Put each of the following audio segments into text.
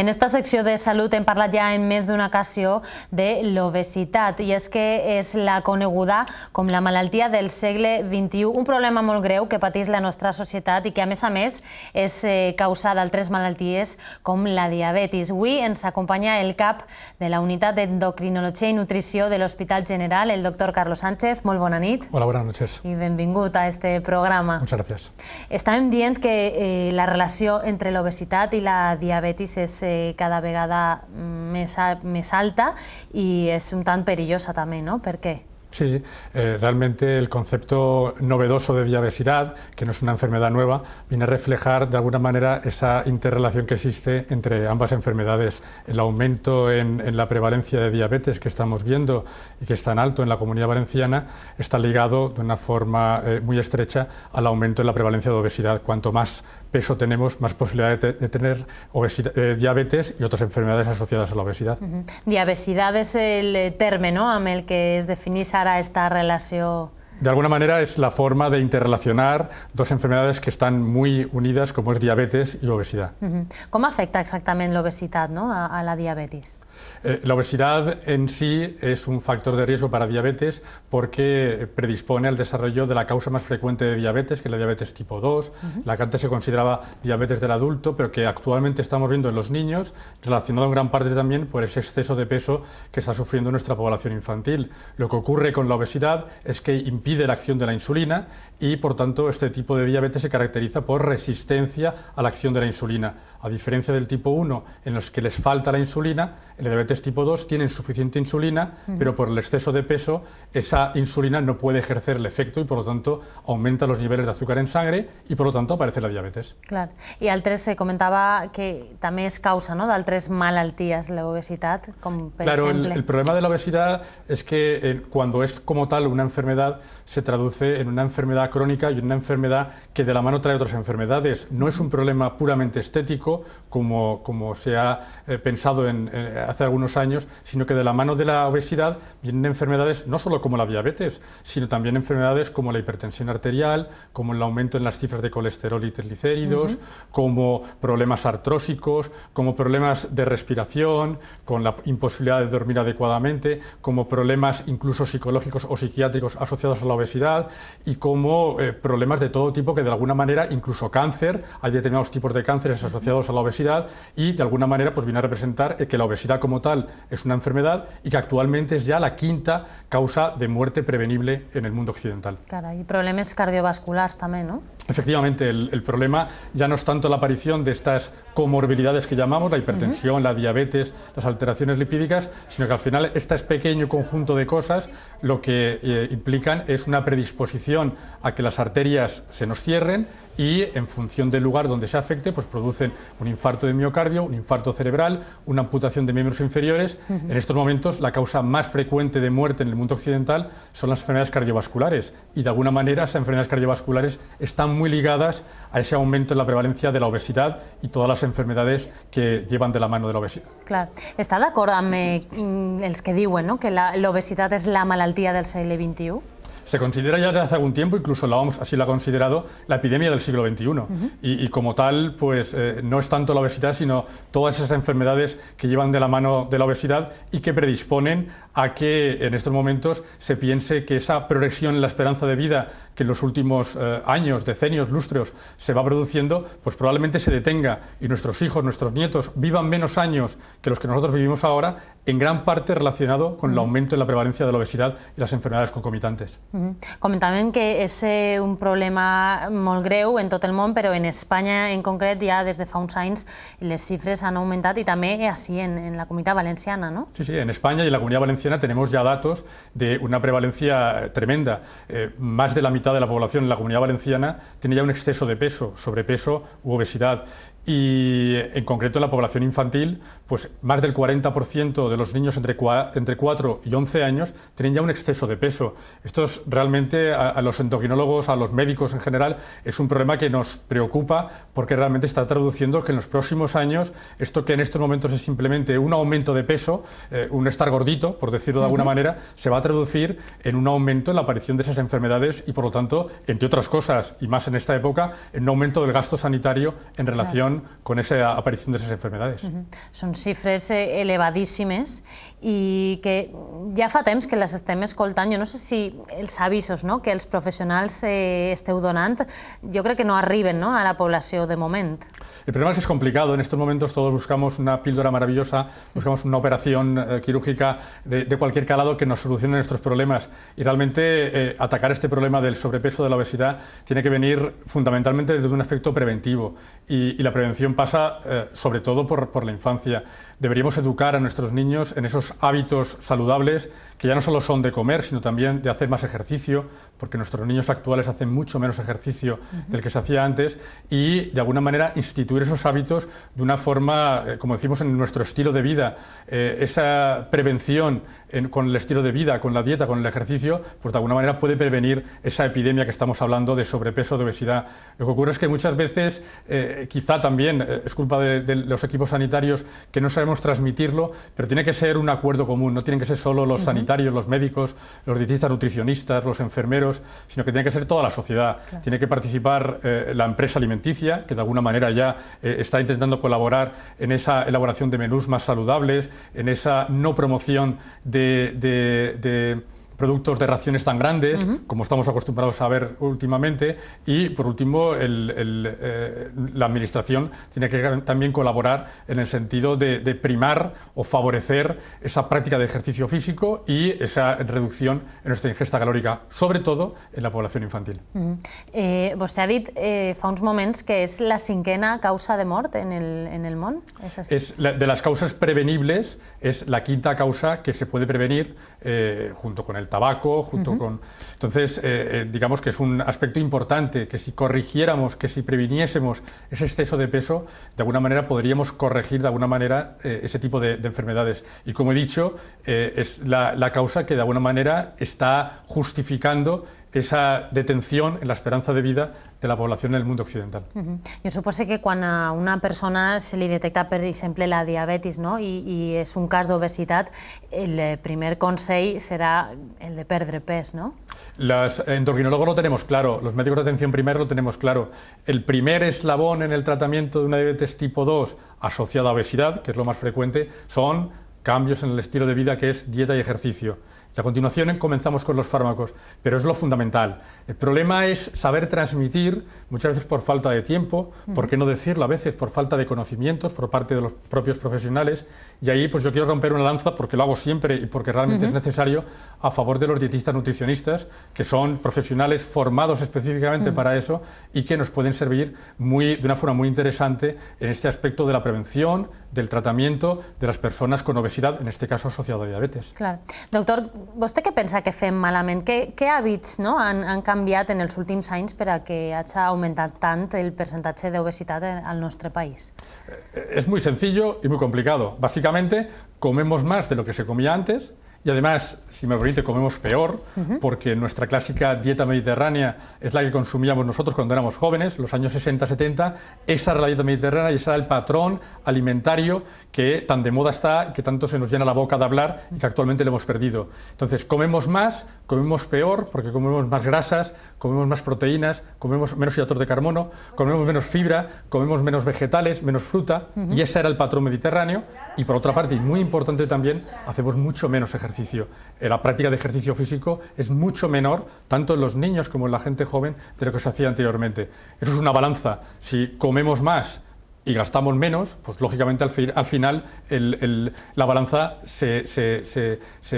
En esta secció de salut hem parlat ja en més d'una ocasió de l'obesitat i és que és la coneguda com la malaltia del segle XXI, un problema molt greu que patís la nostra societat i que a més a més és eh, causa d'altres malalties com la diabetis. Avui ens acompanya el cap de la Unitat d'Endocrinologia i Nutrició de l'Hospital General, el doctor Carlos Sánchez. Molt bona nit. Hola, buenas noches. I benvingut a este programa. Muchas gracias. Estàvem dient que eh, la relació entre l'obesitat i la diabetis és eh, cada vegada mm, me salta alta y es un tan perillosa también, no? ¿Por qué? Sí, eh, realmente el concepto novedoso de diabetes, que no es una enfermedad nueva, viene a reflejar de alguna manera esa interrelación que existe entre ambas enfermedades. El aumento en, la prevalencia de diabetes que estamos viendo y que es tan alto en la comunidad valenciana está ligado de una forma eh, muy estrecha al aumento en la prevalencia de obesidad. Cuanto más peso tenemos más posibilidad de, tener obesidad, eh, diabetes y otras enfermedades asociadas a la obesidad. Diabesidad es el eh, término ¿no? que es definir ahora esta relación. De alguna manera es la forma de interrelacionar dos enfermedades que están muy unidas, como es diabetes y obesidad. ¿Cómo afecta exactamente la obesidad a la diabetes? Eh, la obesidad en sí es un factor de riesgo para diabetes porque predispone al desarrollo de la causa más frecuente de diabetes, que es la diabetes tipo 2, la que antes se consideraba diabetes del adulto, pero que actualmente estamos viendo en los niños, relacionado en gran parte también por ese exceso de peso que está sufriendo nuestra población infantil. Lo que ocurre con la obesidad es que impide la acción de la insulina y, por tanto, este tipo de diabetes se caracteriza por resistencia a la acción de la insulina. A diferencia del tipo 1, en los que les falta la insulina, en el diabetes tipo 2 tienen suficiente insulina, pero por el exceso de peso, esa insulina no puede ejercer el efecto y por lo tanto aumenta los niveles de azúcar en sangre y por lo tanto aparece la diabetes. Claro. Y al 3 se comentaba que también es causa ¿no? al 3 malaltías la obesidad. Con claro, el, problema de la obesidad es que eh, cuando es como tal una enfermedad, se traduce en una enfermedad crónica y una enfermedad que de la mano trae otras enfermedades. No es un problema puramente estético como, como se ha eh, pensado eh, hace algunos años, sino que de la mano de la obesidad vienen enfermedades no solo como la diabetes, sino también enfermedades como la hipertensión arterial, como el aumento en las cifras de colesterol y triglicéridos, como problemas artrósicos, como problemas de respiración, con la imposibilidad de dormir adecuadamente, como problemas incluso psicológicos o psiquiátricos asociados a la obesidad y como eh, problemas de todo tipo que de alguna manera, incluso cáncer, hay determinados tipos de cánceres asociados a la obesidad y de alguna manera pues viene a representar que la obesidad como tal es una enfermedad y que actualmente es ya la quinta causa de muerte prevenible en el mundo occidental. Claro, y problemas cardiovasculares también, ¿no? Efectivamente, el, problema ya no es tanto la aparición de estas comorbilidades que llamamos, la hipertensión, la diabetes, las alteraciones lipídicas, sino que al final este pequeño conjunto de cosas lo que eh, implican es una predisposición a que las arterias se nos cierren y en función del lugar donde se afecte, pues producen un infarto de miocardio, un infarto cerebral, una amputación de miembros inferiores. En estos momentos la causa más frecuente de muerte en el mundo occidental son las enfermedades cardiovasculares y de alguna manera esas enfermedades cardiovasculares están muy ligadas a ese aumento en la prevalencia de la obesidad y todas las enfermedades que llevan de la mano de la obesidad. Claro, está de acuerdo, con mm, los que digo, no? que obesidad es la malaltía del siglo XXI? Se considera ya desde hace algún tiempo, incluso la vamos así la ha considerado, la epidemia del siglo XXI. y, como tal, pues eh, no es tanto la obesidad, sino todas esas enfermedades que llevan de la mano de la obesidad y que predisponen a que en estos momentos se piense que esa progresión en la esperanza de vida que en los últimos eh, años, decenios, lustros se va produciendo, pues probablemente se detenga y nuestros hijos, nuestros nietos vivan menos años que los que nosotros vivimos ahora, en gran parte relacionado con el aumento en la prevalencia de la obesidad y las enfermedades concomitantes. Comentaban que es un problema molt en tot el món, pero en España en concreto ya desde de Science las anys han aumentado y también así en, la comunidad valenciana, ¿no? Sí, sí, en España y en la comunidad valenciana tenemos ya datos de una prevalencia eh, tremenda. Eh, más de la mitad de la población en la comunidad valenciana tiene ya un exceso de peso, sobrepeso u obesidad y en concreto en la población infantil, pues más del 40% de los niños entre, entre 4 y 11 años tienen ya un exceso de peso. Esto es realmente a, los endocrinólogos, a los médicos en general, es un problema que nos preocupa porque realmente está traduciendo que en los próximos años esto que en estos momentos es simplemente un aumento de peso, eh, un estar gordito, por decirlo de alguna manera, se va a traducir en un aumento en la aparición de esas enfermedades y por lo tanto, entre otras cosas, y más en esta época, en un aumento del gasto sanitario en relación con esa aparición de esas enfermedades. Son cifras eh, elevadísimas y que ya fa que las estem escoltant. Yo no sé si los avisos no? que los profesionales eh, esteu donant, jo que no arriben no? a la población de momento. El problema es que es complicado. En estos momentos todos buscamos una píldora maravillosa, buscamos una operación eh, quirúrgica de, cualquier calado que nos solucione nuestros problemas. Y realmente eh, atacar este problema del sobrepeso, de la obesidad, tiene que venir fundamentalmente desde un aspecto preventivo. Y, y la prevención pasa eh, sobre todo por, por la infancia deberíamos educar a nuestros niños en esos hábitos saludables que ya no solo son de comer, sino también de hacer más ejercicio, porque nuestros niños actuales hacen mucho menos ejercicio del que se hacía antes, y de alguna manera instituir esos hábitos de una forma, eh, como decimos, en nuestro estilo de vida. Eh, esa prevención con el estilo de vida, con la dieta, con el ejercicio, pues de alguna manera puede prevenir esa epidemia que estamos hablando de sobrepeso, de obesidad. Lo que ocurre es que muchas veces, eh, quizá también es culpa de, de los equipos sanitarios que no sabemos transmitirlo, pero tiene que ser un acuerdo común, no tienen que ser solo los sanitarios, los médicos, los dietistas, nutricionistas, los enfermeros, sino que tiene que ser toda la sociedad. Tiene que participar eh, la empresa alimenticia, que de alguna manera ya eh, está intentando colaborar en esa elaboración de menús más saludables, en esa no promoción de productos de raciones tan grandes como estamos acostumbrados a ver últimamente. Y, por último, eh, la Administración tiene que también colaborar en el sentido de, primar o favorecer esa práctica de ejercicio físico y esa reducción en nuestra ingesta calórica, sobre todo en la población infantil. Eh, ¿Vos te eh, ha moments que es la cinquena causa de muerte... en el, en el de las causas prevenibles es la quinta causa que se puede prevenir eh, junto con el tabaco, junto con... Entonces, eh, eh, digamos que es un aspecto importante, que si corrigiéramos, que si previniésemos ese exceso de peso, de alguna manera podríamos corregir de alguna manera ese tipo de, enfermedades. Y como he dicho, es la, la causa que de alguna manera está justificando esa detención en la esperanza de vida de la población en el mundo occidental. Yo supuse que cuando a una persona se le detecta, por ejemplo, la diabetes no? es un caso de obesidad, el eh, primer consejo será el de perder peso, no? Los endocrinólogos lo tenemos claro, los médicos de atención primaria lo tenemos claro. El primer eslabón en el tratamiento de una diabetes tipo 2 asociada a obesidad, que es lo más frecuente, son cambios en el estilo de vida que es dieta y ejercicio. Y a continuación comenzamos con los fármacos, pero es lo fundamental. El problema es saber transmitir, muchas veces por falta de tiempo, por qué no decirlo a veces, por falta de conocimientos por parte de los propios profesionales. Y ahí pues yo quiero romper una lanza porque lo hago siempre y porque realmente es necesario a favor de los dietistas nutricionistas, que son profesionales formados específicamente para eso y que nos pueden servir muy, de una forma muy interesante en este aspecto de la prevención, del tratamiento de las personas con obesidad, en este caso asociado a diabetes. Claro. Doctor, ¿usted qué pensa que fem malamente? ¿Qué hábitos no, han, cambiado en el últimos años para que haya aumentado tanto el porcentaje de obesidad en nuestro país? Eh, es muy sencillo y muy complicado. Básicamente, comemos más de lo que se comía antes, y además, si me permite, comemos peor, porque nuestra clásica dieta mediterránea es la que consumíamos nosotros cuando éramos jóvenes, los años 60-70. Esa era la dieta mediterránea y ese era el patrón alimentario que tan de moda está que tanto se nos llena la boca de hablar y que actualmente lo hemos perdido. Entonces, comemos más, comemos peor, porque comemos más grasas, comemos más proteínas, comemos menos hidratos de carbono, comemos menos fibra, comemos menos vegetales, menos fruta, y ese era el patrón mediterráneo. Y por otra parte, y muy importante también, hacemos mucho menos ejercicio ejercicio, la práctica de ejercicio físico es mucho menor, tanto en los niños como en la gente joven, de lo que se hacía anteriormente. Eso es una balanza. Si comemos más y gastamos menos, pues lógicamente al, final la balanza se,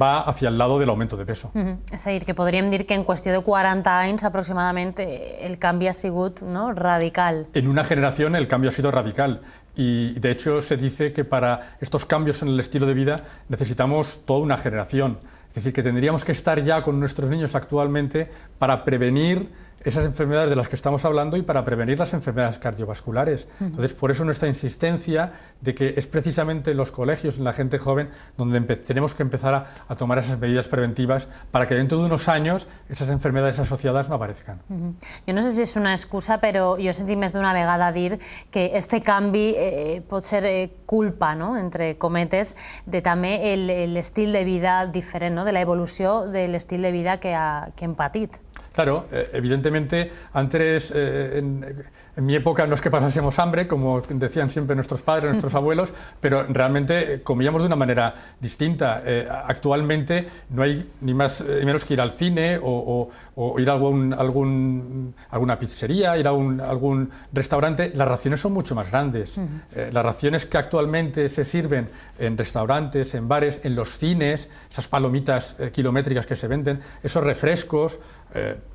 va hacia el lado del aumento de peso. Es decir, que podrían decir que en cuestión de 40 años aproximadamente el cambio ha sido no, radical. En una generación el cambio ha sido radical. Y de hecho se dice que para estos cambios en el estilo de vida necesitamos toda una generación. Es decir, que tendríamos que estar ya con nuestros niños actualmente para prevenir esas enfermedades de las que estamos hablando y para prevenir las enfermedades cardiovasculares. Entonces, por eso nuestra insistencia de que es precisamente en los colegios, en la gente joven, donde tenemos que empezar a, tomar esas medidas preventivas para que dentro de unos años esas enfermedades asociadas no aparezcan. Yo no sé si es una excusa, pero yo sentí de una vegada decir... que este cambio eh, puede ser eh, culpa, no? entre cometes, de también el estilo de vida diferente... no? de la evolución del estilo de vida que, ha, que Claro, eh, evidentemente, antes, eh, en, en mi época no es que pasásemos hambre, como decían siempre nuestros padres, nuestros abuelos, pero realmente eh, comíamos de una manera distinta. Eh, actualmente no hay ni más eh, ni menos que ir al cine o, ir a alguna pizzería, ir a algún restaurante. Las raciones son mucho más grandes. las raciones que actualmente se sirven en restaurantes, en bares, en los cines, esas palomitas kilométricas que se venden, esos refrescos.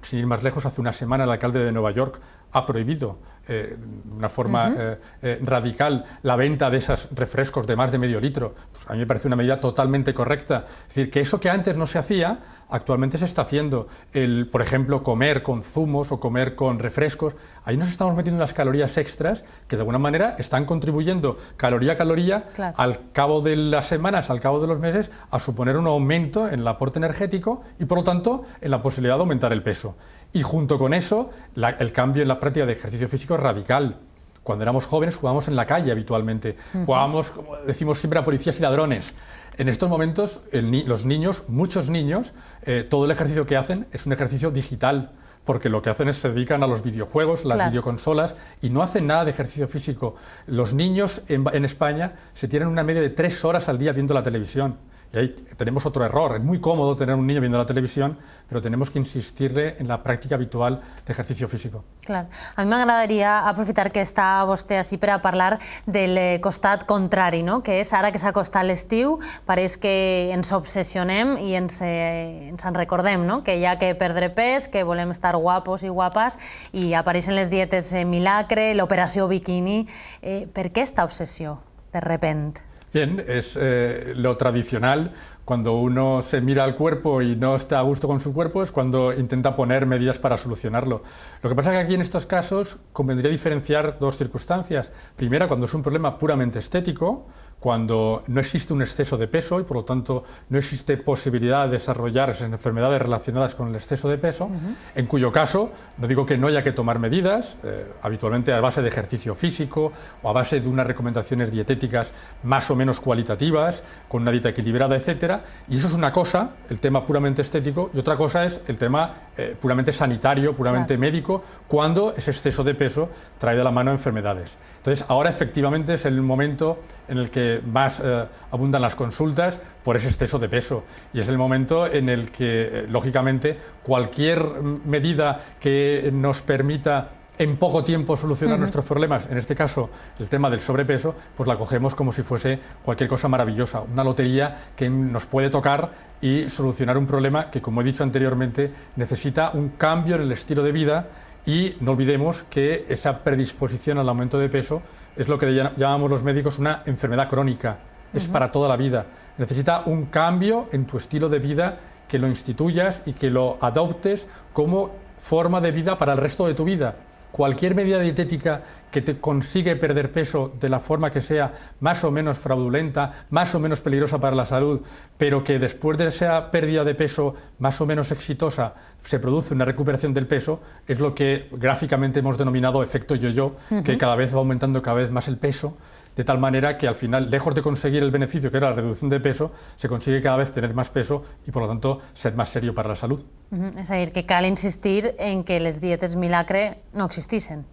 sin ir más lejos, hace una semana el alcalde de Nueva York ha prohibido eh, de una forma eh, eh, radical la venta de esos refrescos de más de medio litro. Pues a mí me parece una medida totalmente correcta. Es decir, que eso que antes no se hacía, actualmente se está haciendo. El, por ejemplo, comer con zumos o comer con refrescos. Ahí nos estamos metiendo unas calorías extras que de alguna manera están contribuyendo caloría a caloría al cabo de las semanas, al cabo de los meses, a suponer un aumento en el aporte energético y por lo tanto en la posibilidad de aumentar el peso. Y junto con eso, el cambio en la práctica de ejercicio físico es radical. Cuando éramos jóvenes jugábamos en la calle habitualmente, jugábamos, como decimos siempre, a policías y ladrones. En estos momentos, los niños, muchos niños, eh, todo el ejercicio que hacen es un ejercicio digital porque lo que hacen es se dedican a los videojuegos, las videoconsolas y no hacen nada de ejercicio físico. Los niños en España se tienen una media de tres horas al día viendo la televisión. Y ahí tenemos otro error. Es muy cómodo tener un niño viendo la televisión, pero tenemos que insistirle en la práctica habitual de ejercicio físico. Claro. A mí me agradaría aprovechar que está usted así para hablar del eh, costat contrari, no? que és ara que el l'estiu, pareix que ens obsessionem i ens, eh, ens en recordem, no? que ya que perdre pes, que volem estar guapos i guapas, i apareixen les dietes eh, milagre, l'operació bikini. Eh, per què aquesta obsessió, de repente? Bien, es eh, lo tradicional. Cuando uno se mira al cuerpo y no está a gusto con su cuerpo es cuando intenta poner medidas para solucionarlo. Lo que pasa es que aquí en estos casos convendría diferenciar dos circunstancias. Primera, cuando es un problema puramente estético, cuando no existe un exceso de peso y por lo tanto no existe posibilidad de desarrollar esas enfermedades relacionadas con el exceso de peso, en cuyo caso no digo que no haya que tomar medidas, eh, habitualmente a base de ejercicio físico o a base de unas recomendaciones dietéticas más o menos cualitativas, con una dieta equilibrada, etcétera, y eso es una cosa, el tema puramente estético, y otra cosa es el tema eh, puramente sanitario, puramente médico, cuando ese exceso de peso trae de la mano enfermedades. Entonces, ahora efectivamente es el momento en el que más eh, abundan las consultas por ese exceso de peso. Y es el momento en el que, eh, lógicamente, cualquier medida que nos permita en poco tiempo solucionar nuestros problemas, en este caso el tema del sobrepeso, pues la cogemos como si fuese cualquier cosa maravillosa, una lotería que nos puede tocar y solucionar un problema que, como he dicho anteriormente, necesita un cambio en el estilo de vida y no olvidemos que esa predisposición al aumento de peso es lo que llamamos los médicos una enfermedad crónica, es para toda la vida. Necesita un cambio en tu estilo de vida que lo instituyas y que lo adoptes como forma de vida para el resto de tu vida cualquier medida dietética que te consigue perder peso de la forma que sea más o menos fraudulenta, más o menos peligrosa para la salud, pero que después de esa pérdida de peso más o menos exitosa se produce una recuperación del peso, es lo que gráficamente hemos denominado efecto yo-yo, que cada vez va aumentando cada vez más el peso, de tal manera que al final, lejos de conseguir el beneficio que era la reducción de peso, se consigue cada vez tener más peso y por lo tanto ser más serio para la salud. Es decir, que cal insistir en que las dietas milagre no existiesen.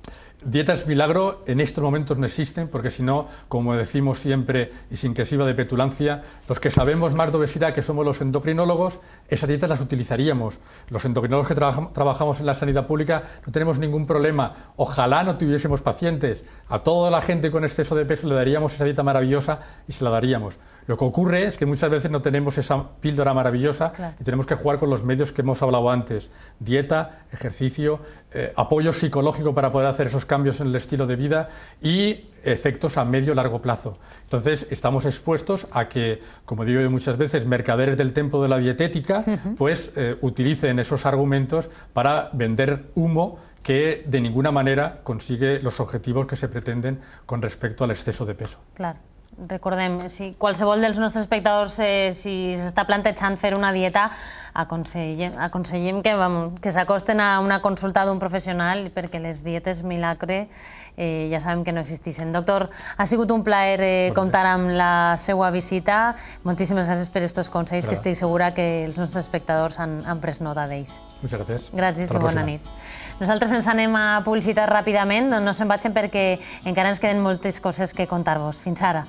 Dietas milagro en estos momentos no existen porque si no, como decimos siempre y sin que sirva de petulancia, los que sabemos más de obesidad, que somos los endocrinólogos, esas dietas las utilizaríamos. Los endocrinólogos que trabajamos en la sanidad pública no tenemos ningún problema. Ojalá no tuviésemos pacientes. A toda la gente con exceso de peso le daríamos esa dieta maravillosa y se la daríamos. Lo que ocurre es que muchas veces no tenemos esa píldora maravillosa y tenemos que jugar con los medios que hemos hablado antes, dieta, ejercicio, eh, apoyo psicológico para poder hacer esos cambios en el estilo de vida y efectos a medio largo plazo. Entonces, estamos expuestos a que, como digo yo muchas veces, mercaderes del tiempo de la dietética, pues eh, utilicen esos argumentos para vender humo que de ninguna manera consigue los objetivos que se pretenden con respecto al exceso de peso. Claro. recordem, si qualsevol dels nostres espectadors, eh, si s'està plantejant fer una dieta, aconsellem, aconsellem que, vam, que s'acosten a una consulta d'un professional perquè les dietes milagre eh, ja sabem que no existeixen. Doctor, ha sigut un plaer eh, comptar amb la seva visita. Moltíssimes gràcies per aquests consells Brava. que estic segura que els nostres espectadors han, han pres nota d'ells. Moltes gràcies. Gràcies i bona nit. Nosaltres ens anem a publicitat ràpidament, no se'n vagin perquè encara ens queden moltes coses que contar-vos. Fins ara.